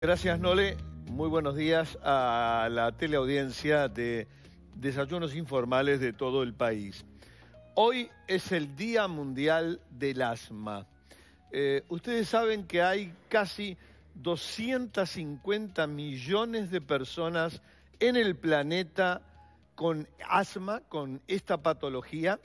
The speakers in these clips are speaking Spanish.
Gracias, Nole. Muy buenos días a la teleaudiencia de Desayunos Informales de todo el país. Hoy es el Día Mundial del Asma. Eh, ustedes saben que hay casi 250 millones de personas en el planeta con asma, con esta patología.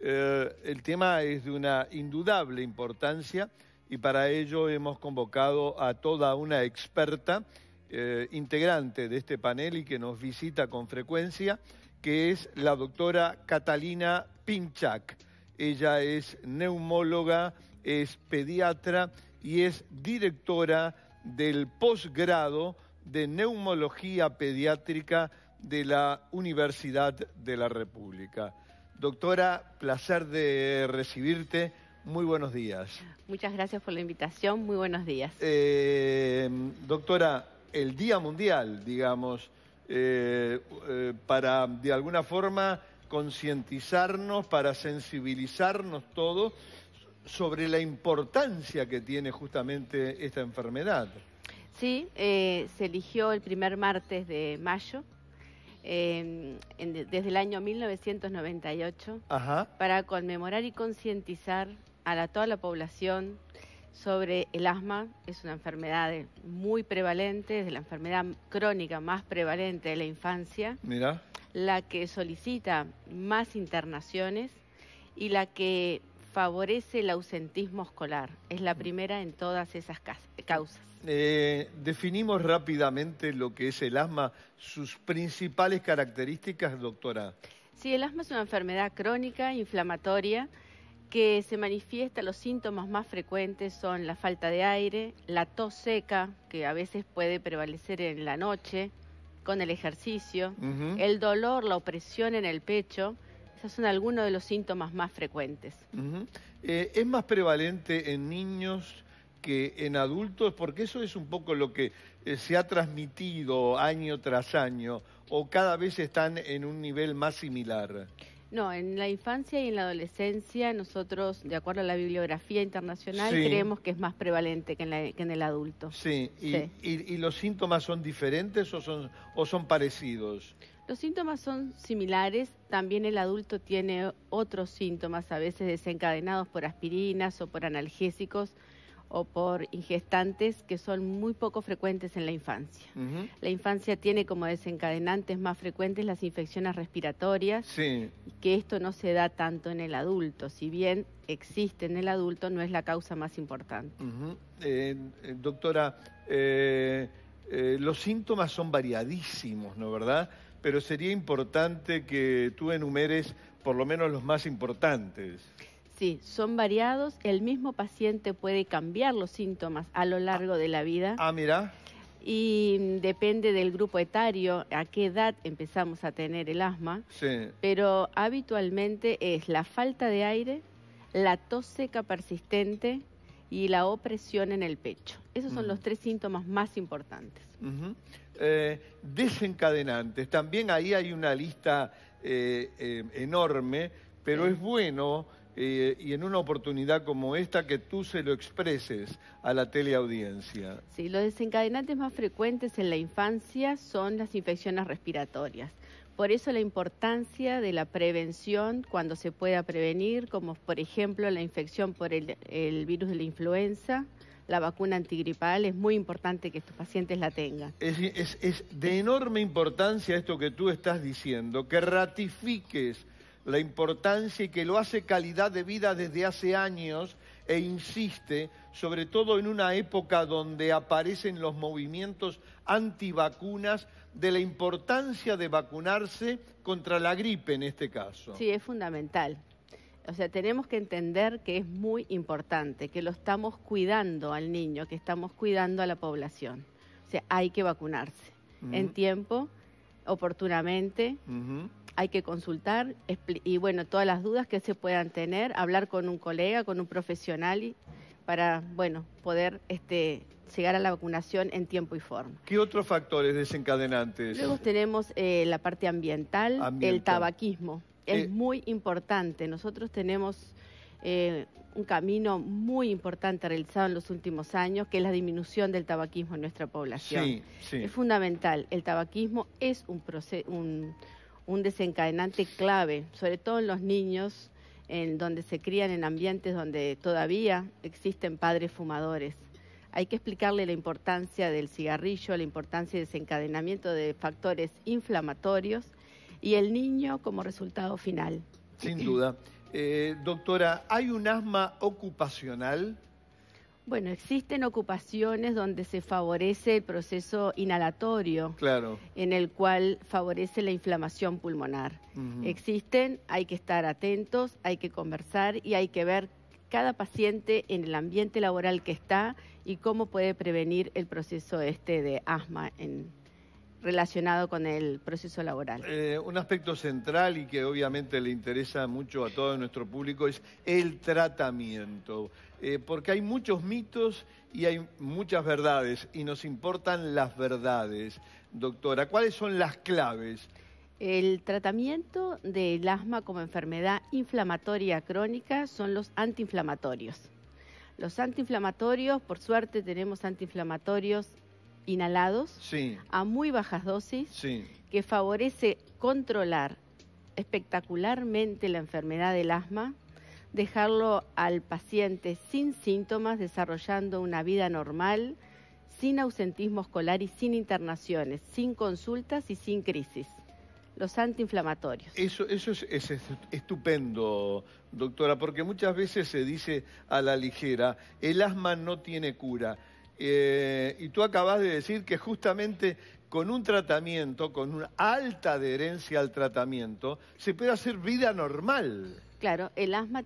Eh, el tema es de una indudable importancia y para ello hemos convocado a toda una experta eh, integrante de este panel y que nos visita con frecuencia, que es la doctora Catalina Pinchak. Ella es neumóloga, es pediatra y es directora del posgrado de neumología pediátrica de la Universidad de la República. Doctora, placer de recibirte muy buenos días. Muchas gracias por la invitación. Muy buenos días. Eh, doctora, el Día Mundial, digamos, eh, eh, para de alguna forma concientizarnos, para sensibilizarnos todos sobre la importancia que tiene justamente esta enfermedad. Sí, se eligió el primer martes de mayo em, desde el año 1998 para conmemorar y concientizar a toda la población sobre el asma. Es una enfermedad muy prevalente, es la enfermedad crónica más prevalente de la infancia. Mira. La que solicita más internaciones y la que favorece el ausentismo escolar. Es la primera en todas esas causas. Eh, definimos rápidamente lo que es el asma, sus principales características, doctora. Sí, el asma es una enfermedad crónica, inflamatoria, que se manifiesta, los síntomas más frecuentes son la falta de aire, la tos seca, que a veces puede prevalecer en la noche con el ejercicio, el dolor, la opresión en el pecho, esos son algunos de los síntomas más frecuentes. Eh, ¿Es más prevalente en niños que en adultos? Porque eso es un poco lo que eh, se ha transmitido año tras año, o cada vez están en un nivel más similar. No, en la infancia y en la adolescencia nosotros, de acuerdo a la bibliografía internacional, creemos que es más prevalente que en, el adulto. Sí. ¿Y, y, los síntomas son diferentes o son, o son parecidos? Los síntomas son similares, también el adulto tiene otros síntomas, a veces desencadenados por aspirinas o por analgésicos, o por ingestantes que son muy poco frecuentes en la infancia. La infancia tiene como desencadenantes más frecuentes las infecciones respiratorias, que esto no se da tanto en el adulto, si bien existe en el adulto, no es la causa más importante. Eh, eh, doctora, eh, los síntomas son variadísimos, ¿no verdad? Pero sería importante que tú enumeres por lo menos los más importantes. Sí, son variados. El mismo paciente puede cambiar los síntomas a lo largo de la vida. Ah, mira. Y depende del grupo etario, a qué edad empezamos a tener el asma. Sí. Pero habitualmente es la falta de aire, la tos seca persistente y la opresión en el pecho. Esos son mm. los tres síntomas más importantes. Eh, desencadenantes. También ahí hay una lista eh, eh, enorme pero es bueno eh, y en una oportunidad como esta que tú se lo expreses a la teleaudiencia. Sí, los desencadenantes más frecuentes en la infancia son las infecciones respiratorias. Por eso la importancia de la prevención cuando se pueda prevenir, como por ejemplo la infección por el, virus de la influenza, la vacuna antigripal, es muy importante que estos pacientes la tengan. es de enorme importancia esto que tú estás diciendo, que ratifiques la importancia y que lo hace calidad de vida desde hace años e insiste, sobre todo en una época donde aparecen los movimientos antivacunas, de la importancia de vacunarse contra la gripe en este caso. Sí, es fundamental. O sea, tenemos que entender que es muy importante, que lo estamos cuidando al niño, que estamos cuidando a la población. O sea, hay que vacunarse en tiempo, oportunamente hay que consultar y bueno, todas las dudas que se puedan tener, hablar con un colega, con un profesional y, para bueno, poder este, llegar a la vacunación en tiempo y forma. ¿Qué otros factores desencadenantes? Luego tenemos eh, la parte ambiental, el tabaquismo. Es eh. muy importante. Nosotros tenemos eh, un camino muy importante realizado en los últimos años, que es la disminución del tabaquismo en nuestra población. Es fundamental. El tabaquismo es un proceso... Un, un desencadenante clave, sobre todo en los niños, en donde se crían en ambientes donde todavía existen padres fumadores. Hay que explicarle la importancia del cigarrillo, la importancia del desencadenamiento de factores inflamatorios y el niño como resultado final. Sin duda. Eh, doctora, ¿hay un asma ocupacional? Bueno, existen ocupaciones donde se favorece el proceso inhalatorio, en el cual favorece la inflamación pulmonar. Existen, hay que estar atentos, hay que conversar y hay que ver cada paciente en el ambiente laboral que está y cómo puede prevenir el proceso este de asma en relacionado con el proceso laboral. Eh, un aspecto central y que obviamente le interesa mucho a todo nuestro público es el tratamiento, eh, porque hay muchos mitos y hay muchas verdades y nos importan las verdades. Doctora, ¿cuáles son las claves? El tratamiento del asma como enfermedad inflamatoria crónica son los antiinflamatorios. Los antiinflamatorios, por suerte tenemos antiinflamatorios inhalados a muy bajas dosis que favorece controlar espectacularmente la enfermedad del asma, dejarlo al paciente sin síntomas, desarrollando una vida normal, sin ausentismo escolar y sin internaciones, sin consultas y sin crisis. Los antiinflamatorios. Eso, eso es estupendo, doctora, porque muchas veces se dice a la ligera, el asma no tiene cura. Eh, y tú acabas de decir que justamente con un tratamiento, con una alta adherencia al tratamiento, se puede hacer vida normal. Claro, el asma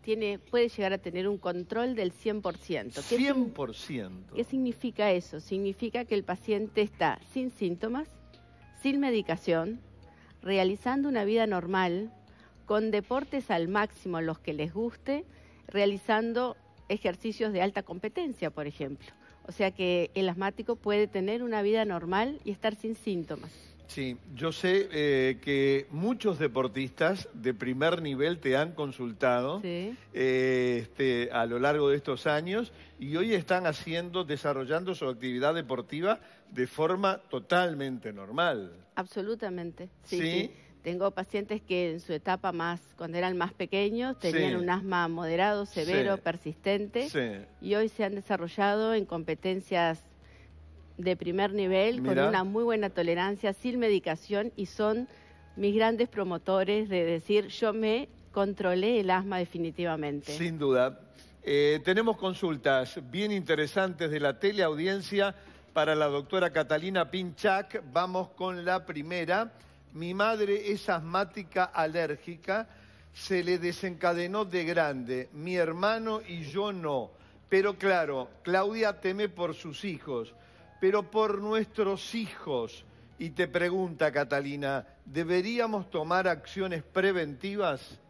puede llegar a tener un control del 100%. 100%. ¿Qué significa eso? Significa que el paciente está sin síntomas, sin medicación, realizando una vida normal, con deportes al máximo, los que les guste, realizando ejercicios de alta competencia, por ejemplo. O sea que el asmático puede tener una vida normal y estar sin síntomas. Sí, yo sé eh, que muchos deportistas de primer nivel te han consultado eh, este, a lo largo de estos años y hoy están haciendo, desarrollando su actividad deportiva de forma totalmente normal. Absolutamente, sí tengo pacientes que en su etapa más, cuando eran más pequeños, tenían un asma moderado, severo, persistente, y hoy se han desarrollado en competencias de primer nivel, con una muy buena tolerancia, sin medicación, y son mis grandes promotores de decir, yo me controlé el asma definitivamente. Sin duda. Eh, tenemos consultas bien interesantes de la teleaudiencia para la doctora Catalina Pinchak. Vamos con la primera. Mi madre es asmática alérgica, se le desencadenó de grande, mi hermano y yo no. Pero claro, Claudia teme por sus hijos, pero por nuestros hijos. Y te pregunta, Catalina, ¿deberíamos tomar acciones preventivas?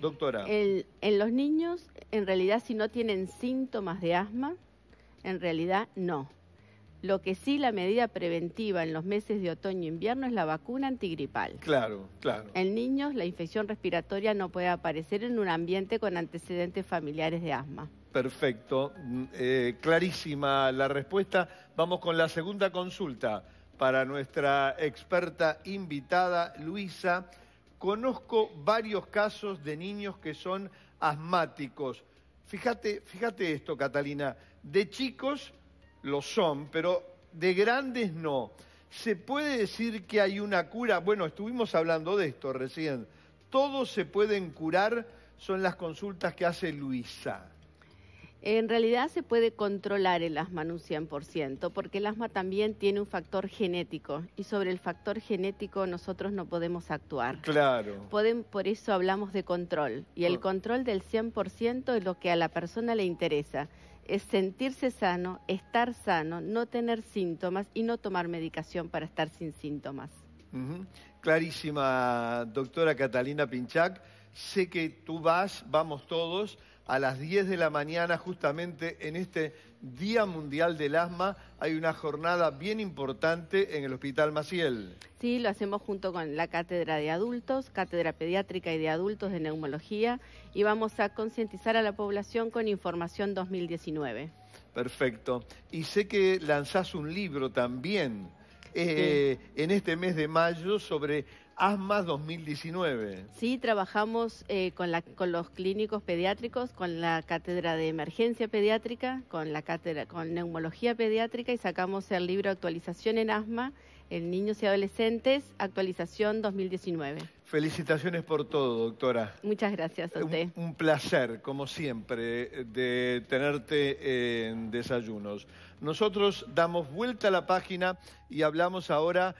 Doctora. en los niños, en realidad, si no tienen síntomas de asma, en realidad no. Lo que sí la medida preventiva en los meses de otoño e invierno es la vacuna antigripal. Claro, claro. En niños la infección respiratoria no puede aparecer en un ambiente con antecedentes familiares de asma. Perfecto, mm, eh, clarísima la respuesta. Vamos con la segunda consulta para nuestra experta invitada, Luisa. Conozco varios casos de niños que son asmáticos. Fíjate, fíjate esto, Catalina. De chicos lo son, pero de grandes no. ¿Se puede decir que hay una cura? Bueno, estuvimos hablando de esto recién. Todos se pueden curar, son las consultas que hace Luisa. En realidad se puede controlar el asma en un 100%, porque el asma también tiene un factor genético y sobre el factor genético nosotros no podemos actuar. Claro. Pueden, por eso hablamos de control y el ah. control del 100% es lo que a la persona le interesa es sentirse sano, estar sano, no tener síntomas y no tomar medicación para estar sin síntomas. Clarísima, doctora Catalina Pinchak. Sé que tú vas, vamos todos, a las 10 de la mañana justamente en este Día Mundial del Asma. Hay una jornada bien importante en el Hospital Maciel. Sí, lo hacemos junto con la Cátedra de Adultos, Cátedra Pediátrica y de Adultos de Neumología, y vamos a concientizar a la población con información 2019. Perfecto. Y sé que lanzás un libro también eh, en este mes de mayo sobre ASMA 2019. Sí, trabajamos eh, con, los clínicos pediátricos, con la cátedra de emergencia pediátrica, con la cátedra con neumología pediátrica y sacamos el libro Actualización en Asma en Niños y Adolescentes, actualización 2019. Felicitaciones por todo, doctora. Muchas gracias a usted. un placer, como siempre, de tenerte en desayunos. Nosotros damos vuelta a la página y hablamos ahora